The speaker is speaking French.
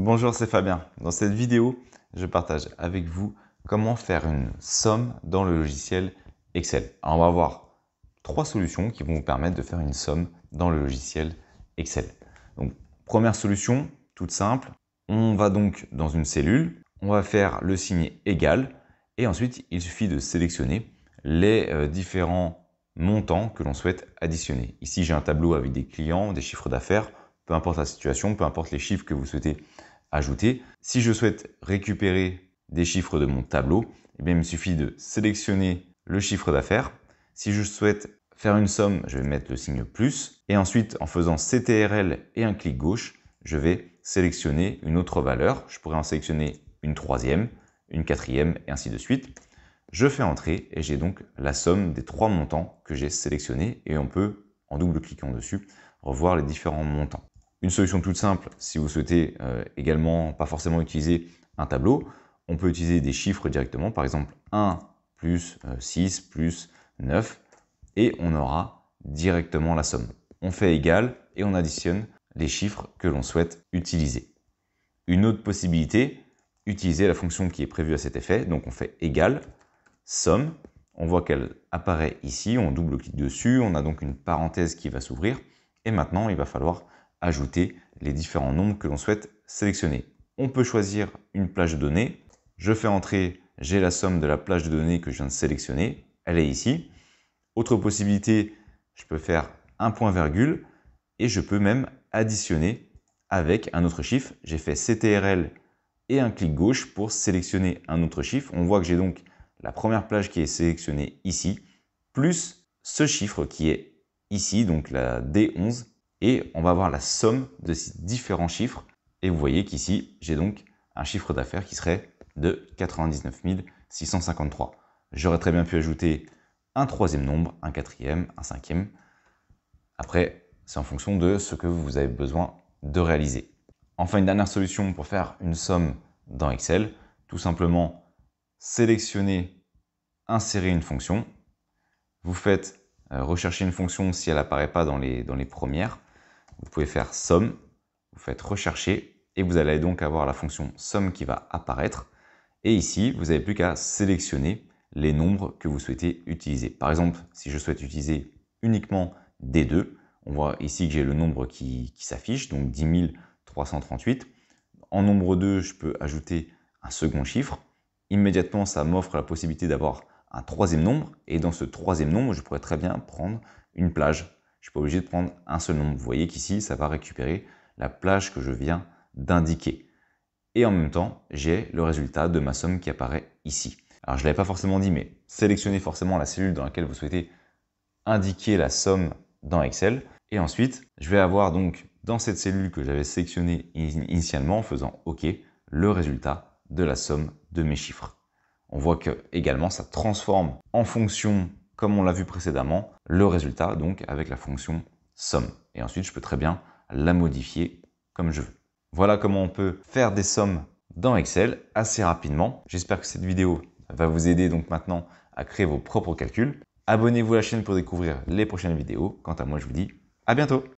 Bonjour, c'est Fabien. Dans cette vidéo, je partage avec vous comment faire une somme dans le logiciel Excel. on va avoir trois solutions qui vont vous permettre de faire une somme dans le logiciel Excel. Donc, première solution, toute simple, on va donc dans une cellule, on va faire le signe égal et ensuite il suffit de sélectionner les euh, différents montants que l'on souhaite additionner. Ici, j'ai un tableau avec des clients, des chiffres d'affaires, peu importe la situation, peu importe les chiffres que vous souhaitez ajouter. Si je souhaite récupérer des chiffres de mon tableau, eh il me suffit de sélectionner le chiffre d'affaires. Si je souhaite faire une somme, je vais mettre le signe plus. Et ensuite, en faisant CTRL et un clic gauche, je vais sélectionner une autre valeur. Je pourrais en sélectionner une troisième, une quatrième et ainsi de suite. Je fais entrer et j'ai donc la somme des trois montants que j'ai sélectionnés et on peut, en double-cliquant dessus, revoir les différents montants. Une solution toute simple, si vous souhaitez euh, également pas forcément utiliser un tableau, on peut utiliser des chiffres directement, par exemple 1 plus 6 euh, plus 9, et on aura directement la somme. On fait égal et on additionne les chiffres que l'on souhaite utiliser. Une autre possibilité, utiliser la fonction qui est prévue à cet effet, donc on fait égal, somme, on voit qu'elle apparaît ici, on double-clique dessus, on a donc une parenthèse qui va s'ouvrir, et maintenant il va falloir ajouter les différents nombres que l'on souhaite sélectionner. On peut choisir une plage de données. Je fais entrer, j'ai la somme de la plage de données que je viens de sélectionner. Elle est ici. Autre possibilité, je peux faire un point virgule et je peux même additionner avec un autre chiffre. J'ai fait CTRL et un clic gauche pour sélectionner un autre chiffre. On voit que j'ai donc la première plage qui est sélectionnée ici, plus ce chiffre qui est ici, donc la D11, et on va voir la somme de ces différents chiffres. Et vous voyez qu'ici, j'ai donc un chiffre d'affaires qui serait de 99 653. J'aurais très bien pu ajouter un troisième nombre, un quatrième, un cinquième. Après, c'est en fonction de ce que vous avez besoin de réaliser. Enfin, une dernière solution pour faire une somme dans Excel, tout simplement sélectionner, insérer une fonction. Vous faites euh, rechercher une fonction si elle n'apparaît pas dans les, dans les premières. Vous pouvez faire somme, vous faites rechercher et vous allez donc avoir la fonction somme qui va apparaître. Et ici, vous n'avez plus qu'à sélectionner les nombres que vous souhaitez utiliser. Par exemple, si je souhaite utiliser uniquement D2, on voit ici que j'ai le nombre qui, qui s'affiche, donc 10 338. En nombre 2, je peux ajouter un second chiffre. Immédiatement, ça m'offre la possibilité d'avoir un troisième nombre. Et dans ce troisième nombre, je pourrais très bien prendre une plage je ne suis pas obligé de prendre un seul nombre. Vous voyez qu'ici, ça va récupérer la plage que je viens d'indiquer. Et en même temps, j'ai le résultat de ma somme qui apparaît ici. Alors, je ne l'avais pas forcément dit, mais sélectionnez forcément la cellule dans laquelle vous souhaitez indiquer la somme dans Excel. Et ensuite, je vais avoir donc dans cette cellule que j'avais sélectionnée initialement en faisant OK, le résultat de la somme de mes chiffres. On voit que également ça transforme en fonction comme on l'a vu précédemment, le résultat donc avec la fonction somme. Et ensuite, je peux très bien la modifier comme je veux. Voilà comment on peut faire des sommes dans Excel assez rapidement. J'espère que cette vidéo va vous aider donc maintenant à créer vos propres calculs. Abonnez-vous à la chaîne pour découvrir les prochaines vidéos. Quant à moi, je vous dis à bientôt